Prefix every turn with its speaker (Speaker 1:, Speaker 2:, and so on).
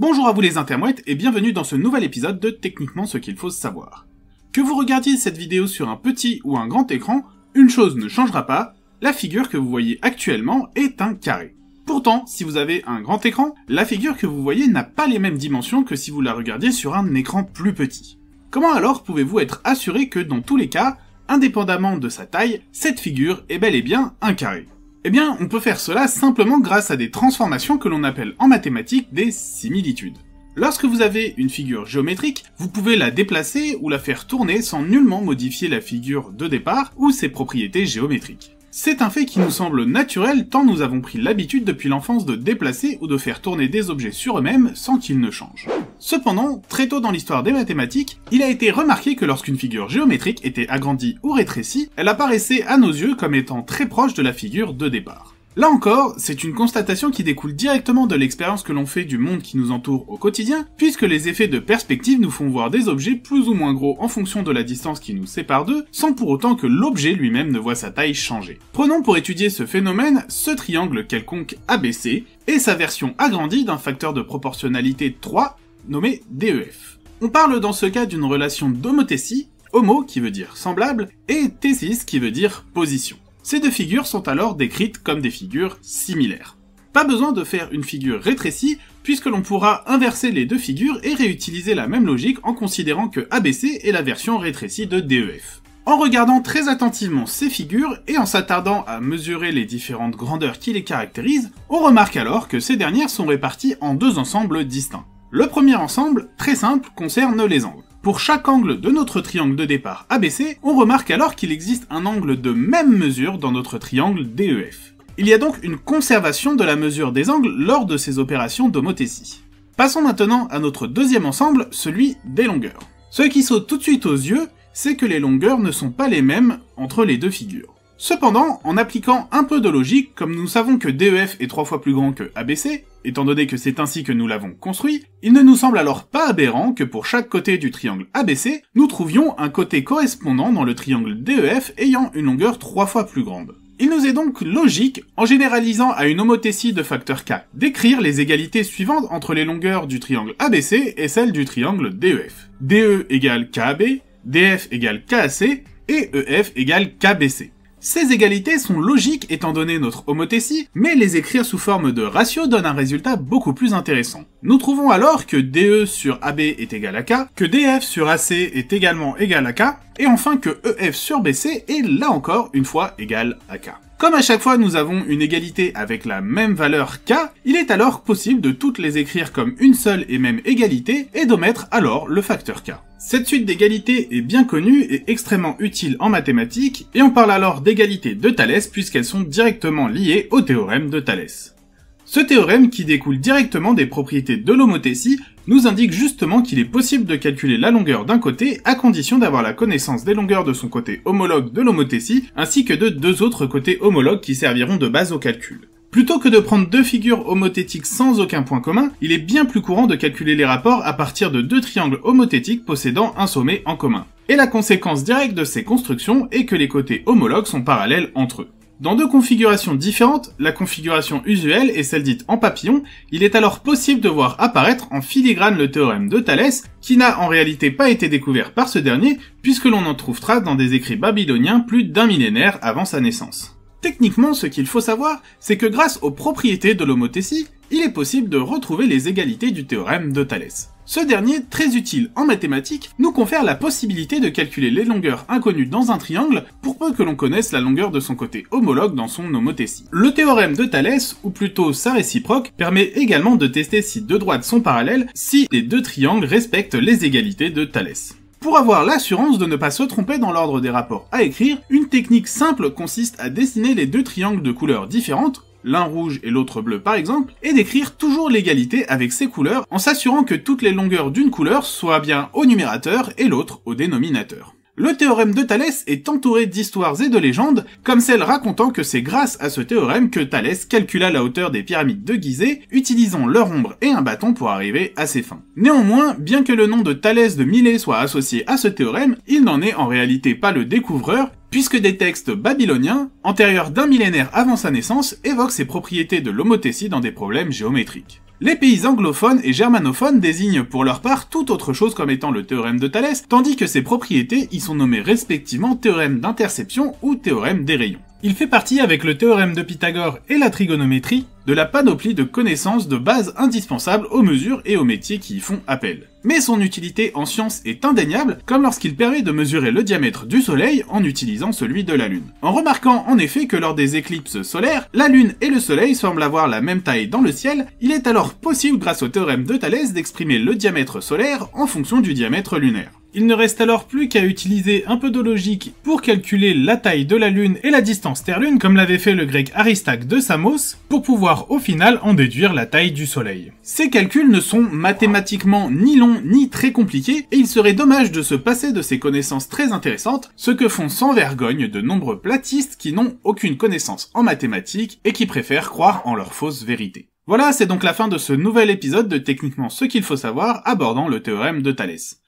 Speaker 1: Bonjour à vous les intermouettes et bienvenue dans ce nouvel épisode de Techniquement ce qu'il faut savoir. Que vous regardiez cette vidéo sur un petit ou un grand écran, une chose ne changera pas, la figure que vous voyez actuellement est un carré. Pourtant, si vous avez un grand écran, la figure que vous voyez n'a pas les mêmes dimensions que si vous la regardiez sur un écran plus petit. Comment alors pouvez-vous être assuré que dans tous les cas, indépendamment de sa taille, cette figure est bel et bien un carré eh bien, on peut faire cela simplement grâce à des transformations que l'on appelle en mathématiques des similitudes. Lorsque vous avez une figure géométrique, vous pouvez la déplacer ou la faire tourner sans nullement modifier la figure de départ ou ses propriétés géométriques. C'est un fait qui nous semble naturel tant nous avons pris l'habitude depuis l'enfance de déplacer ou de faire tourner des objets sur eux-mêmes sans qu'ils ne changent. Cependant, très tôt dans l'histoire des mathématiques, il a été remarqué que lorsqu'une figure géométrique était agrandie ou rétrécie, elle apparaissait à nos yeux comme étant très proche de la figure de départ. Là encore, c'est une constatation qui découle directement de l'expérience que l'on fait du monde qui nous entoure au quotidien, puisque les effets de perspective nous font voir des objets plus ou moins gros en fonction de la distance qui nous sépare d'eux, sans pour autant que l'objet lui-même ne voit sa taille changer. Prenons pour étudier ce phénomène ce triangle quelconque ABC et sa version agrandie d'un facteur de proportionnalité 3 nommé DEF. On parle dans ce cas d'une relation d'homothésie, homo qui veut dire semblable, et thésis qui veut dire position. Ces deux figures sont alors décrites comme des figures similaires. Pas besoin de faire une figure rétrécie puisque l'on pourra inverser les deux figures et réutiliser la même logique en considérant que ABC est la version rétrécie de DEF. En regardant très attentivement ces figures et en s'attardant à mesurer les différentes grandeurs qui les caractérisent, on remarque alors que ces dernières sont réparties en deux ensembles distincts. Le premier ensemble, très simple, concerne les angles. Pour chaque angle de notre triangle de départ ABC, on remarque alors qu'il existe un angle de même mesure dans notre triangle DEF. Il y a donc une conservation de la mesure des angles lors de ces opérations d'homothétie. Passons maintenant à notre deuxième ensemble, celui des longueurs. Ce qui saute tout de suite aux yeux, c'est que les longueurs ne sont pas les mêmes entre les deux figures. Cependant, en appliquant un peu de logique, comme nous savons que DEF est trois fois plus grand que ABC, étant donné que c'est ainsi que nous l'avons construit, il ne nous semble alors pas aberrant que pour chaque côté du triangle ABC, nous trouvions un côté correspondant dans le triangle DEF ayant une longueur trois fois plus grande. Il nous est donc logique, en généralisant à une homothétie de facteur k, d'écrire les égalités suivantes entre les longueurs du triangle ABC et celles du triangle DEF. DE égale KAB, DF e égale KAC et EF égale KBC. Ces égalités sont logiques étant donné notre homothétie, mais les écrire sous forme de ratio donne un résultat beaucoup plus intéressant. Nous trouvons alors que DE sur AB est égal à K, que DF sur AC est également égal à K, et enfin que EF sur BC est là encore une fois égal à K. Comme à chaque fois nous avons une égalité avec la même valeur k, il est alors possible de toutes les écrire comme une seule et même égalité et d'omettre alors le facteur k. Cette suite d'égalités est bien connue et extrêmement utile en mathématiques, et on parle alors d'égalité de Thalès puisqu'elles sont directement liées au théorème de Thalès. Ce théorème qui découle directement des propriétés de l'homothétie nous indique justement qu'il est possible de calculer la longueur d'un côté à condition d'avoir la connaissance des longueurs de son côté homologue de l'homothétie ainsi que de deux autres côtés homologues qui serviront de base au calcul. Plutôt que de prendre deux figures homothétiques sans aucun point commun, il est bien plus courant de calculer les rapports à partir de deux triangles homothétiques possédant un sommet en commun. Et la conséquence directe de ces constructions est que les côtés homologues sont parallèles entre eux. Dans deux configurations différentes, la configuration usuelle et celle dite en papillon, il est alors possible de voir apparaître en filigrane le théorème de Thalès, qui n'a en réalité pas été découvert par ce dernier, puisque l'on en trouvera dans des écrits babyloniens plus d'un millénaire avant sa naissance. Techniquement, ce qu'il faut savoir, c'est que grâce aux propriétés de l'homothétie, il est possible de retrouver les égalités du théorème de Thalès. Ce dernier, très utile en mathématiques, nous confère la possibilité de calculer les longueurs inconnues dans un triangle pour peu que l'on connaisse la longueur de son côté homologue dans son homothétie. Le théorème de Thalès, ou plutôt sa réciproque, permet également de tester si deux droites sont parallèles, si les deux triangles respectent les égalités de Thalès. Pour avoir l'assurance de ne pas se tromper dans l'ordre des rapports à écrire, une technique simple consiste à dessiner les deux triangles de couleurs différentes l'un rouge et l'autre bleu par exemple, et d'écrire toujours l'égalité avec ces couleurs en s'assurant que toutes les longueurs d'une couleur soient bien au numérateur et l'autre au dénominateur. Le théorème de Thalès est entouré d'histoires et de légendes, comme celle racontant que c'est grâce à ce théorème que Thalès calcula la hauteur des pyramides de Gizeh, utilisant leur ombre et un bâton pour arriver à ses fins. Néanmoins, bien que le nom de Thalès de Milet soit associé à ce théorème, il n'en est en réalité pas le découvreur, puisque des textes babyloniens, antérieurs d'un millénaire avant sa naissance, évoquent ses propriétés de l'homothétie dans des problèmes géométriques. Les pays anglophones et germanophones désignent pour leur part tout autre chose comme étant le théorème de Thalès, tandis que ses propriétés y sont nommées respectivement théorème d'interception ou théorème des rayons. Il fait partie avec le théorème de Pythagore et la trigonométrie de la panoplie de connaissances de base indispensables aux mesures et aux métiers qui y font appel mais son utilité en science est indéniable, comme lorsqu'il permet de mesurer le diamètre du Soleil en utilisant celui de la Lune. En remarquant en effet que lors des éclipses solaires, la Lune et le Soleil semblent avoir la même taille dans le ciel, il est alors possible grâce au théorème de Thalès d'exprimer le diamètre solaire en fonction du diamètre lunaire. Il ne reste alors plus qu'à utiliser un peu de logique pour calculer la taille de la Lune et la distance Terre-Lune comme l'avait fait le grec Aristaque de Samos pour pouvoir au final en déduire la taille du Soleil. Ces calculs ne sont mathématiquement ni longs ni très compliqués et il serait dommage de se passer de ces connaissances très intéressantes, ce que font sans vergogne de nombreux platistes qui n'ont aucune connaissance en mathématiques et qui préfèrent croire en leurs fausses vérités. Voilà, c'est donc la fin de ce nouvel épisode de Techniquement ce qu'il faut savoir abordant le théorème de Thalès.